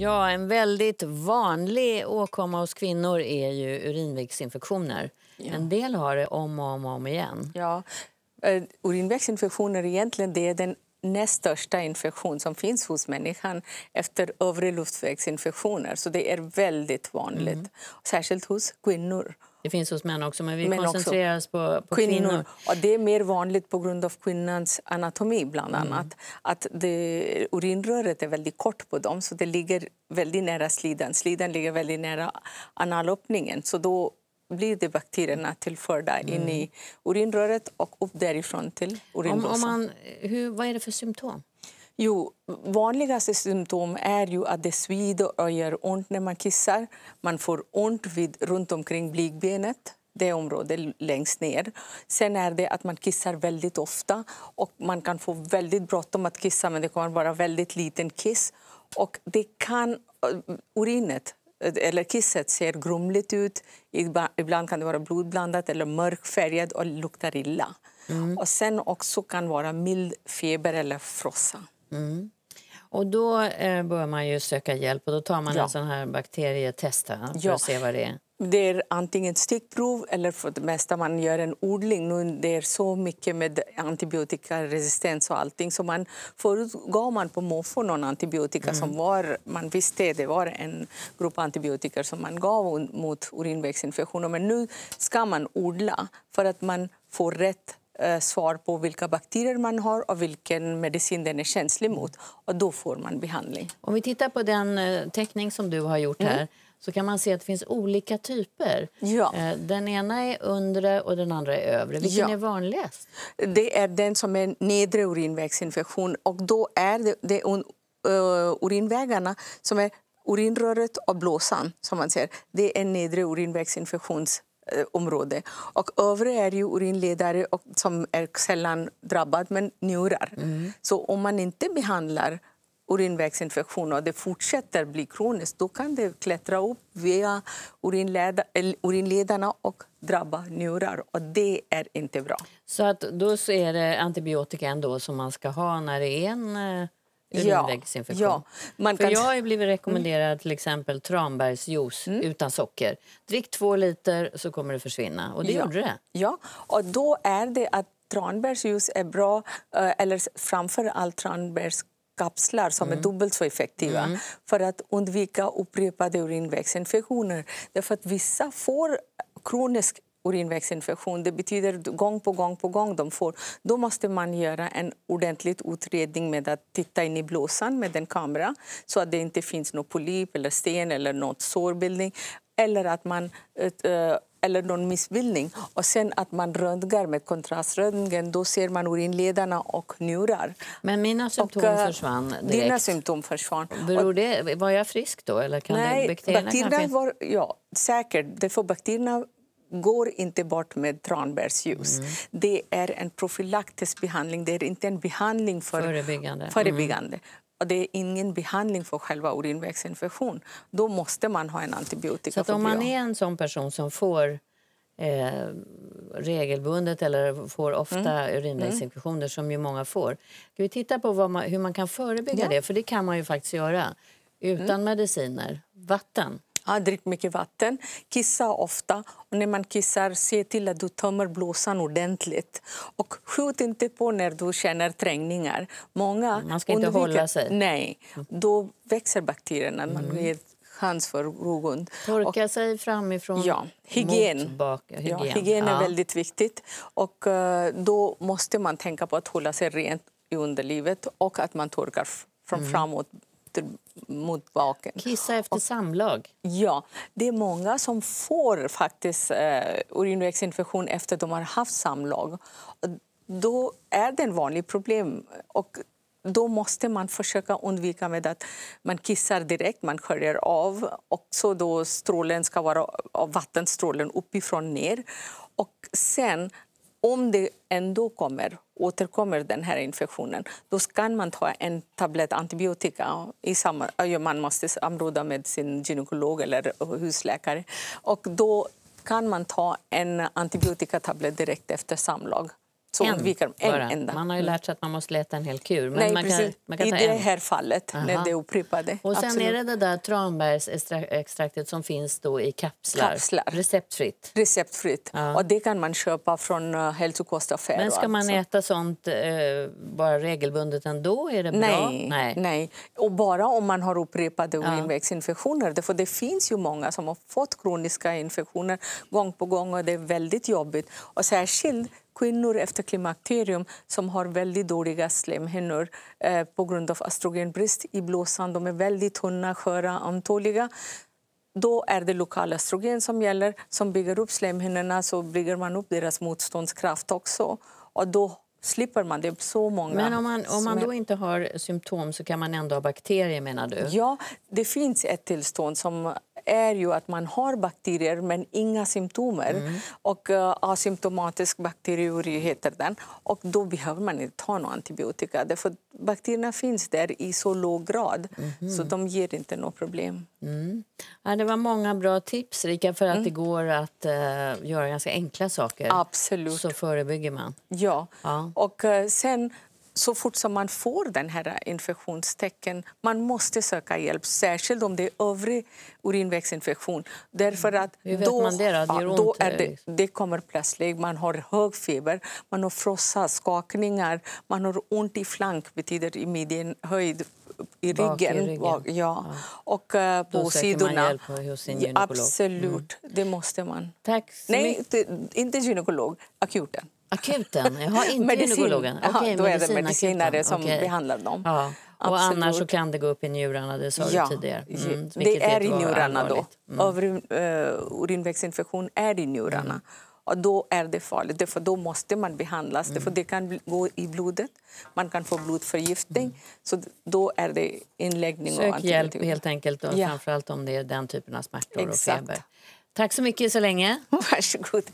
Ja, en väldigt vanlig åkomma hos kvinnor är ju urinvägsinfektioner. Ja. En del har det om och om, och om igen. Ja. Uh, urinvägsinfektioner egentligen det är den näst största infektion som finns hos människan efter övre luftvägsinfektioner. Så det är väldigt vanligt, mm. särskilt hos kvinnor. Det finns hos män också, men vi men koncentrerar oss på, på kvinnor. kvinnor. Och det är mer vanligt på grund av kvinnans anatomi, bland mm. annat. Mm. Att det, urinröret är väldigt kort på dem, så det ligger väldigt nära slidan. Slidan ligger väldigt nära analöppningen, så då blir det bakterierna tillförda mm. in i urinröret och upp därifrån till urinblåsan. Om, om vad är det för symptom? Jo, vanligaste symptom är ju att det svider och gör ont när man kissar. Man får ont vid, runt omkring blygbenet det området längst ner. Sen är det att man kissar väldigt ofta och man kan få väldigt bråttom att kissa men det kommer vara väldigt liten kiss. Och det kan, eh, urinet, eh, eller kisset ser grumligt ut. Ibland kan det vara blodblandat eller mörkfärgat och luktar illa. Mm. Och sen också kan vara mild feber eller frossa. Mm. Och då eh, bör man ju söka hjälp och då tar man ja. en sån här bakterietest här för ja. att se vad det är. Det är antingen stickprov eller för det mesta man gör en odling. Nu det är så mycket med antibiotikaresistens och allting. Så man, förut gav man på måfå någon antibiotika mm. som var, man visste att det var en grupp antibiotika som man gav mot urinvägsinfektioner. Men nu ska man odla för att man får rätt Eh, svar på vilka bakterier man har och vilken medicin den är känslig mot. Och då får man behandling. Om vi tittar på den eh, teckning som du har gjort mm. här mm. så kan man se att det finns olika typer. Ja. Eh, den ena är undre och den andra är övre. Vilken ja. är vanligast? Det är den som är nedre urinvägsinfektion och då är det, det uh, urinvägarna som är urinröret och blåsan, som man ser. Det är nedre urinvägsinfektions Eh, område. Och övre är ju urinledare och, som är sällan drabbad, men njurar. Mm. Så om man inte behandlar urinvägsinfektion och det fortsätter bli kroniskt då kan det klättra upp via urinledarna och drabba njurar. Och det är inte bra. Så att då är det antibiotika ändå som man ska ha när det är en eh, ur ja, min vägsinfektion. För Jag har blivit mm. rekommenderad till exempel tranbärsjuice mm. utan socker. Drick två liter så kommer det försvinna. Och det ja. gjorde det. Ja, och då är det att tranbärsjuice är bra, eh, eller framför allt tranbärs kapslar som mm. är dubbelt så effektiva mm. för att undvika upprepade urinvägsinfektioner. Därför att vissa får kronisk urinvägsinfektion. Det betyder gång på gång på gång de får. Då måste man göra en ordentlig utredning med att titta in i blåsan med en kamera så att det inte finns någon polyp eller sten eller något sårbildning eller att man eh, eller någon missbildning. Och sen att man röntgar med kontraströntgen, då ser man urinledarna och njurar. Men mina symptom och, eh, försvann direkt. Dina symptom försvann. Beror det, var jag frisk då? Eller kan nej, det, bakterierna, bakterierna kanske... var, ja, säkert. Det får bakterierna går inte bort med tranbärsljus. Mm. Det är en profylaktisk behandling, det är inte en behandling för förebyggande. Mm. förebyggande. Mm. Och det är ingen behandling för själva urinvägsinfektion. Då måste man ha en antibiotika. Så om man är en sån person som får eh, regelbundet eller får mm. ofta mm. urinvägsinfektioner, som ju många får... Ska vi titta på man, hur man kan förebygga ja. det? För det kan man ju faktiskt göra utan mm. mediciner. Vatten drick mycket vatten, kissa ofta och när man kissar, se till att du tömmer blåsan ordentligt. Och skjut inte på när du känner trängningar. Många mm, man ska inte hålla sig. Nej, mm. då växer bakterierna. Man blir mm. chans för grogrund. Torka och, sig framifrån ja, hygien. Hygien, ja, hygien ja. är väldigt viktigt. Och, eh, då måste man tänka på att hålla sig rent i underlivet och att man torkar från mm. framåt efter motbaken. Kissa efter samlag. Ja, det är många som får faktiskt eh, urinvägsinfektion efter att de har haft samlag. Då är det ett vanligt problem. Och då måste man försöka undvika med att man kissar direkt, man sköljer av. Och så då strålen ska vara, vattenstrålen uppifrån ner. Och sen om det ändå kommer, återkommer den här infektionen, då ska man ta en tablett antibiotika. I samma, man måste samråda med sin gynekolog eller husläkare. Och då kan man ta en antibiotikatablett direkt efter samlag så en, undviker man en bara. enda. Man har ju lärt sig att man måste leta en hel kur. Men Nej, man precis. kan, man kan I ta det en. här fallet, Aha. när det är upprepade. Och sen Absolut. är det det där tranbärsextraktet som finns då i kapslar, kapslar. receptfritt. Receptfritt. Ja. Och det kan man köpa från uh, eh, hälsokostaffärer. Men ska man alltså. äta sånt uh, bara regelbundet ändå? Är det bra? Nej. Nej. Nej. Och bara om man har upprepade ja. urinvägsinfektioner. För det finns ju många som har fått kroniska infektioner gång på gång och det är väldigt jobbigt. Och särskilt kvinnor efter klimakterium som har väldigt dåliga slemhinnor eh, på grund av östrogenbrist i blåsan. De är väldigt tunna, sköra, ömtåliga. Då är det lokala östrogen som gäller, som bygger upp slemhinnorna så bygger man upp deras motståndskraft också. Och då slipper man. Det så många. Men om man, om man då inte har symptom så kan man ändå ha bakterier menar du? Ja, det finns ett tillstånd som är ju att man har bakterier men inga symptomer. Mm. Och uh, asymptomatisk bakteriuri heter den. Och då behöver man inte ha någon antibiotika. Därför bakterierna finns där i så låg grad mm. så de ger inte något problem. Mm. Ja, det var många bra tips, Rika, för att mm. det går att uh, göra ganska enkla saker. Absolut. Så förebygger man. Ja. ja. Och uh, sen så fort som man får den här infektionstecken man måste söka hjälp, särskilt om det är övrig urinvägsinfektion. Därför mm. att mm. då, det, då? Ja, då är det, eh, det kommer plötsligt. Man har hög feber, man har frossa, skakningar, man har ont i flank, betyder i midjenhöjd, i ryggen. Bak i ryggen. ja. ja. Och uh, på Då sidorna. man hjälp hos sin mm. Absolut, mm. det måste man. Tack Nej, inte gynekolog, akuten. Akuten? Jaha, inte gynekologen? okay, ja, då är det medicinare som okay. behandlar dem. Ja. Och annars så kan det gå upp i njurarna, det sa ja, du tidigare. Mm, det är i njurarna då. Mm. Överin, eh, urinvägsinfektion är i njurarna. Mm. Och då är det farligt, för då måste man behandlas. Mm. För det kan gå i blodet, man kan få blodförgiftning. Mm. Så då är det inläggning. Sök och hjälp helt enkelt, och ja. framförallt om det är den typen av smärtor Exakt. och feber. Tack så mycket så länge. Varsågod.